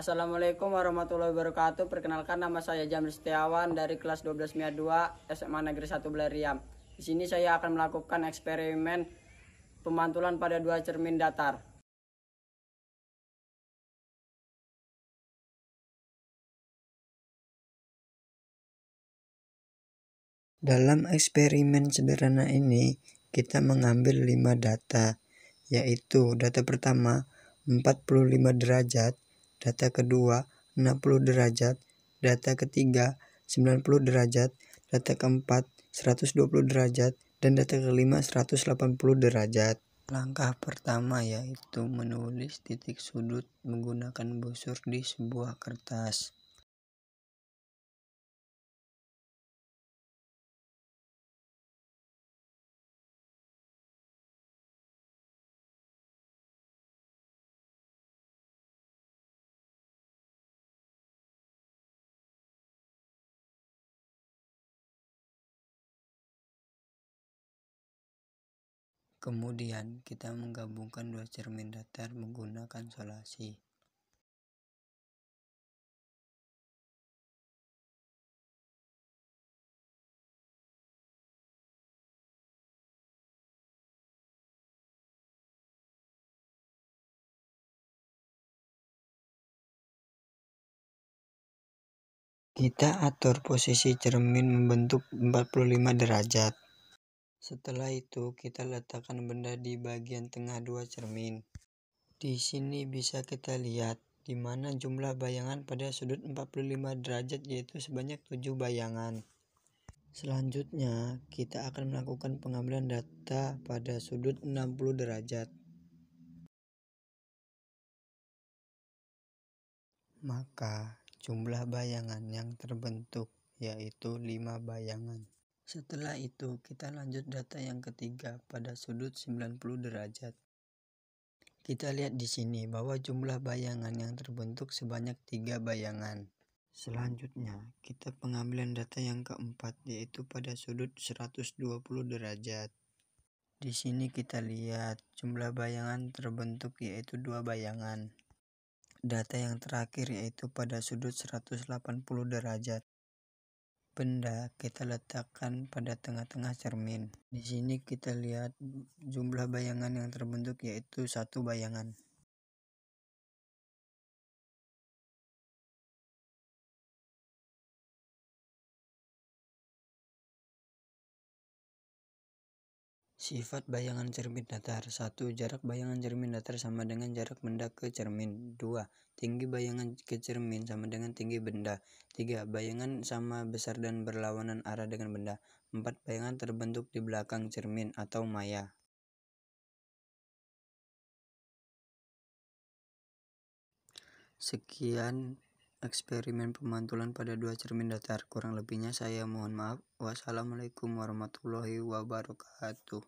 Assalamualaikum warahmatullahi wabarakatuh. Perkenalkan nama saya Jamil Setiawan dari kelas 12 MIA 2 SMA Negeri 1 Belariam. Di sini saya akan melakukan eksperimen pemantulan pada dua cermin datar. Dalam eksperimen sederhana ini, kita mengambil 5 data, yaitu data pertama 45 derajat, data kedua 60 derajat, data ketiga 90 derajat, data keempat 120 derajat, dan data kelima 180 derajat. Langkah pertama yaitu menulis titik sudut menggunakan busur di sebuah kertas. Kemudian, kita menggabungkan dua cermin datar menggunakan solasi. Kita atur posisi cermin membentuk 45 derajat. Setelah itu, kita letakkan benda di bagian tengah dua cermin. Di sini bisa kita lihat di mana jumlah bayangan pada sudut 45 derajat yaitu sebanyak 7 bayangan. Selanjutnya, kita akan melakukan pengambilan data pada sudut 60 derajat. Maka, jumlah bayangan yang terbentuk yaitu 5 bayangan. Setelah itu, kita lanjut data yang ketiga pada sudut 90 derajat. Kita lihat di sini bahwa jumlah bayangan yang terbentuk sebanyak tiga bayangan. Selanjutnya, kita pengambilan data yang keempat yaitu pada sudut 120 derajat. Di sini kita lihat jumlah bayangan terbentuk yaitu dua bayangan. Data yang terakhir yaitu pada sudut 180 derajat benda kita letakkan pada tengah-tengah cermin. Di sini kita lihat jumlah bayangan yang terbentuk yaitu satu bayangan. Sifat bayangan cermin datar 1. Jarak bayangan cermin datar sama dengan jarak benda ke cermin 2. Tinggi bayangan ke cermin sama dengan tinggi benda 3. Bayangan sama besar dan berlawanan arah dengan benda 4. Bayangan terbentuk di belakang cermin atau maya Sekian eksperimen pemantulan pada dua cermin datar. Kurang lebihnya saya mohon maaf. Wassalamualaikum warahmatullahi wabarakatuh.